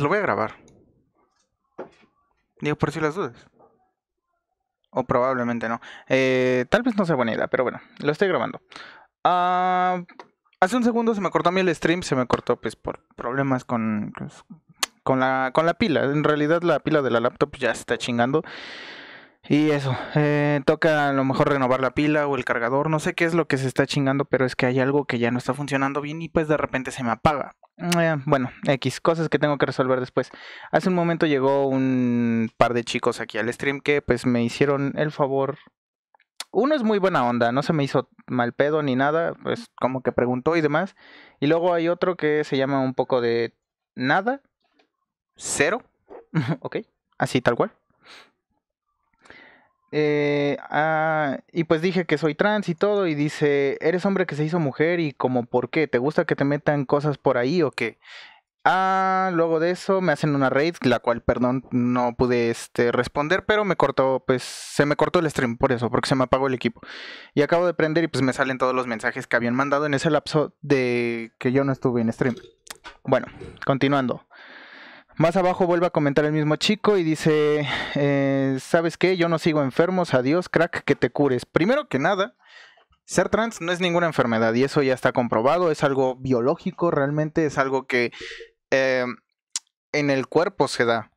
lo voy a grabar. Digo por si las dudas. O probablemente no. Eh, tal vez no sea buena idea, pero bueno, lo estoy grabando. Ah, hace un segundo se me cortó a mí el stream, se me cortó pues por problemas con, pues, con, la, con la pila. En realidad la pila de la laptop ya está chingando. Y eso, eh, toca a lo mejor renovar la pila o el cargador, no sé qué es lo que se está chingando, pero es que hay algo que ya no está funcionando bien y pues de repente se me apaga. Eh, bueno, X, cosas que tengo que resolver después. Hace un momento llegó un par de chicos aquí al stream que pues me hicieron el favor. Uno es muy buena onda, no se me hizo mal pedo ni nada, pues como que preguntó y demás. Y luego hay otro que se llama un poco de nada, cero, ok, así tal cual eh, ah, y pues dije que soy trans y todo, y dice, eres hombre que se hizo mujer y como, ¿por qué? ¿Te gusta que te metan cosas por ahí o qué? Ah, luego de eso me hacen una raid, la cual, perdón, no pude este, responder, pero me cortó, pues se me cortó el stream por eso, porque se me apagó el equipo. Y acabo de prender y pues me salen todos los mensajes que habían mandado en ese lapso de que yo no estuve en stream. Bueno, continuando. Más abajo vuelve a comentar el mismo chico y dice, eh, ¿sabes qué? Yo no sigo enfermos, adiós, crack, que te cures. Primero que nada, ser trans no es ninguna enfermedad y eso ya está comprobado, es algo biológico realmente, es algo que eh, en el cuerpo se da.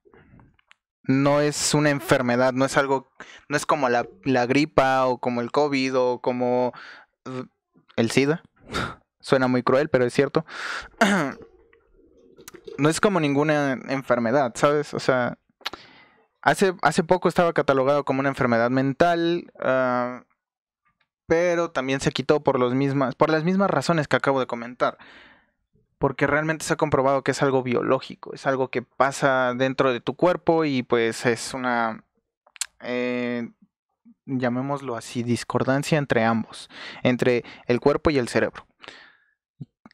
No es una enfermedad, no es algo, no es como la, la gripa o como el COVID o como eh, el SIDA. Suena muy cruel, pero es cierto. no es como ninguna enfermedad, ¿sabes? O sea, hace, hace poco estaba catalogado como una enfermedad mental, ah, pero también se quitó por, los mismas, por las mismas razones que acabo de comentar. Porque realmente se ha comprobado que es algo biológico, es algo que pasa dentro de tu cuerpo y pues es una... Eh, llamémoslo así, discordancia entre ambos, entre el cuerpo y el cerebro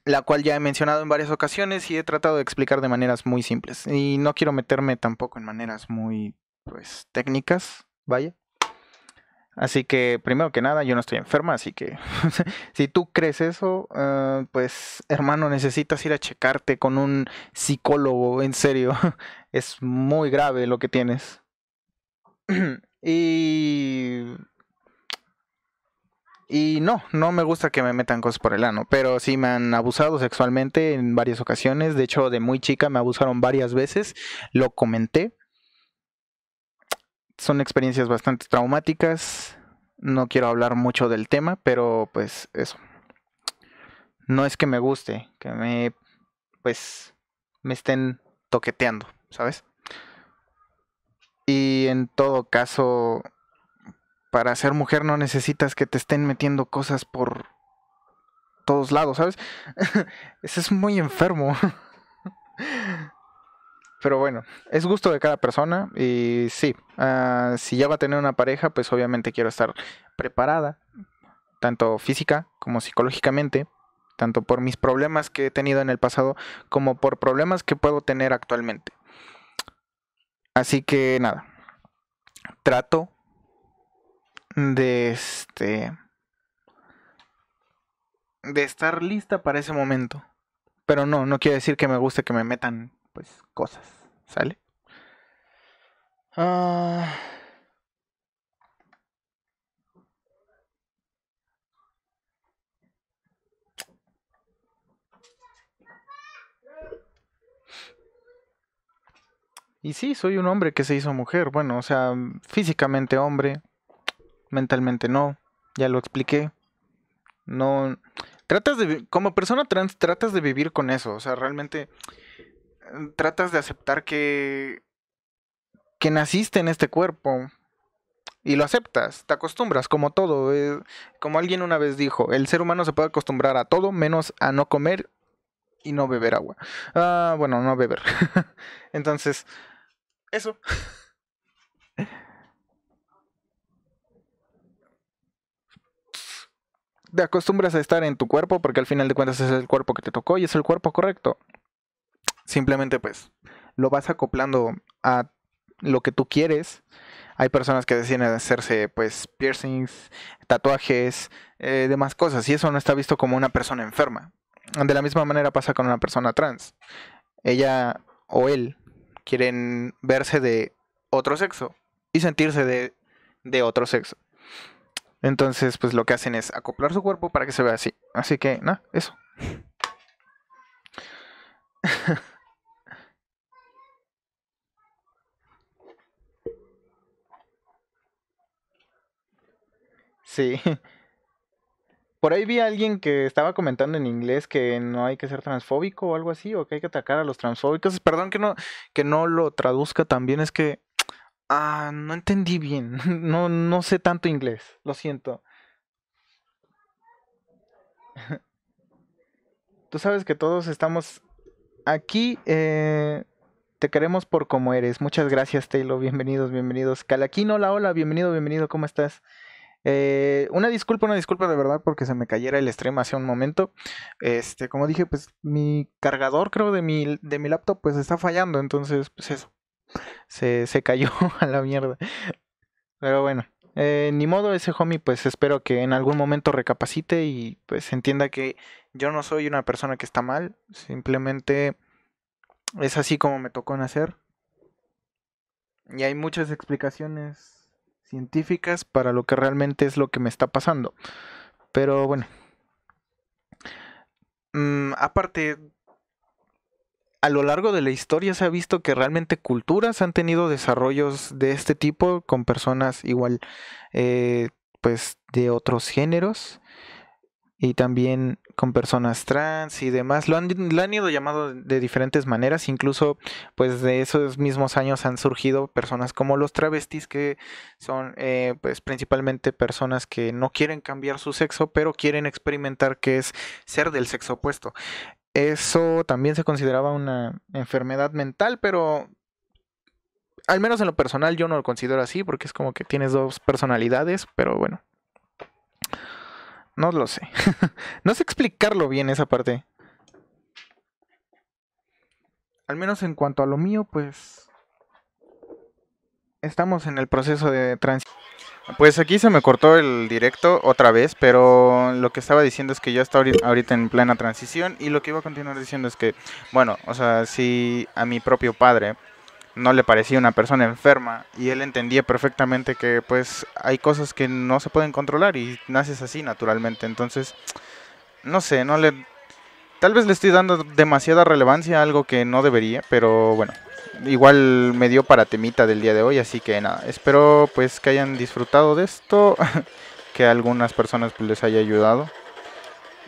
la cual ya he mencionado en varias ocasiones y he tratado de explicar de maneras muy simples. Y no quiero meterme tampoco en maneras muy, pues, técnicas, vaya. Así que, primero que nada, yo no estoy enferma, así que si tú crees eso, ah, pues, hermano, necesitas ir a checarte con un psicólogo, en serio. es muy grave lo que tienes. y y no, no me gusta que me metan cosas por el ano, pero sí me han abusado sexualmente en varias ocasiones. De hecho, de muy chica me abusaron varias veces, lo comenté. Son experiencias bastante traumáticas. No quiero hablar mucho del tema, pero pues eso. No es que me guste, que me pues me estén toqueteando, ¿sabes? Y en todo caso, para ser mujer no necesitas que te estén metiendo cosas por todos lados, ¿sabes? Ese es muy enfermo. Pero bueno, es gusto de cada persona y sí, ah, si ya va a tener una pareja, pues obviamente quiero estar preparada, tanto física como psicológicamente, tanto por mis problemas que he tenido en el pasado como por problemas que puedo tener actualmente. Así que nada, trato de este de estar lista para ese momento. Pero no, no quiere decir que me guste que me metan pues cosas, ¿sale? Ah. Y sí, soy un hombre que se hizo mujer, bueno, o sea, físicamente hombre, mentalmente no, ya lo expliqué. No tratas de como persona trans tratas de vivir con eso, o sea, realmente eh, tratas de aceptar que que naciste en este cuerpo y lo aceptas, te acostumbras como todo, eh, como alguien una vez dijo, el ser humano se puede acostumbrar a todo menos a no comer y no beber agua. Ah, bueno, no beber. Entonces, eso. te acostumbras a estar en tu cuerpo, porque al final de cuentas es el cuerpo que te tocó y es el cuerpo correcto. Simplemente pues lo vas acoplando a lo que tú quieres. Hay personas que deciden hacerse pues piercings, tatuajes, eh, demás cosas, y eso no está visto como una persona enferma. De la misma manera pasa con una persona trans. Ella o él quieren verse de otro sexo y sentirse de otro sexo. Entonces, pues lo que hacen es acoplar su cuerpo para que se vea así. Así que, nada, eso. sí. Por ahí vi a alguien que estaba comentando en inglés que no hay que ser transfóbico o algo así, o que hay que atacar a los transfóbicos. Perdón que no, que no lo traduzca también, es que Ah, no entendí bien. No, no sé tanto inglés. Lo siento. Tú sabes que todos estamos aquí. Eh, te queremos por como eres. Muchas gracias, Taylor. Bienvenidos, bienvenidos. Calaquino, hola, hola. Bienvenido, bienvenido. ¿Cómo estás? Eh, una disculpa, una disculpa de verdad porque se me cayera el stream hace un momento. Este, como dije, pues mi cargador creo de mi, de mi laptop pues está fallando. Entonces, pues eso se, cayó a la mierda. Pero bueno, eh, ni modo ese homie, pues espero que en algún momento recapacite y pues entienda que yo no soy una persona que está mal, simplemente es así como me tocó nacer. Y hay muchas explicaciones científicas para lo que realmente es lo que me está pasando. Pero bueno. Mm, aparte, a lo largo de la historia se ha visto que realmente culturas han tenido desarrollos de este tipo con personas igual, eh, pues, de otros géneros y también con personas trans y demás. Lo han, han, ido llamado de diferentes maneras. Incluso, pues de esos mismos años han surgido personas como los travestis, que son eh, pues principalmente personas que no quieren cambiar su sexo, pero quieren experimentar que es ser del sexo opuesto. Eso también se consideraba una enfermedad mental, pero al menos en lo personal yo no lo considero así porque es como que tienes dos personalidades, pero bueno. No lo sé. no sé explicarlo bien esa parte. Al menos en cuanto a lo mío, pues estamos en el proceso de transición. Pues aquí se me cortó el directo otra vez, pero lo que estaba diciendo es que ya está ahorita en plena transición y lo que iba a continuar diciendo es que, bueno, o sea, si a mi propio padre no le parecía una persona enferma y él entendía perfectamente que pues hay cosas que no se pueden controlar y naces así naturalmente, entonces, no sé, no le... Tal vez le estoy dando demasiada relevancia a algo que no debería, pero bueno igual me dio para temita del día de hoy, así que nada, espero pues que hayan disfrutado de esto, que a algunas personas pues, les haya ayudado.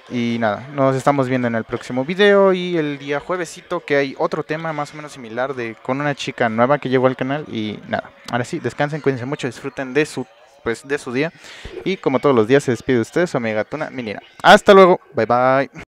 Y nada, nos estamos viendo en el próximo video y el día juevesito que hay otro tema más o menos similar de con una chica nueva que llegó al canal y nada. Ahora sí, descansen, cuídense mucho, disfruten de su pues, de su día y como todos los días se despide ustedes su amiga Tuna Minina. Hasta luego, bye bye.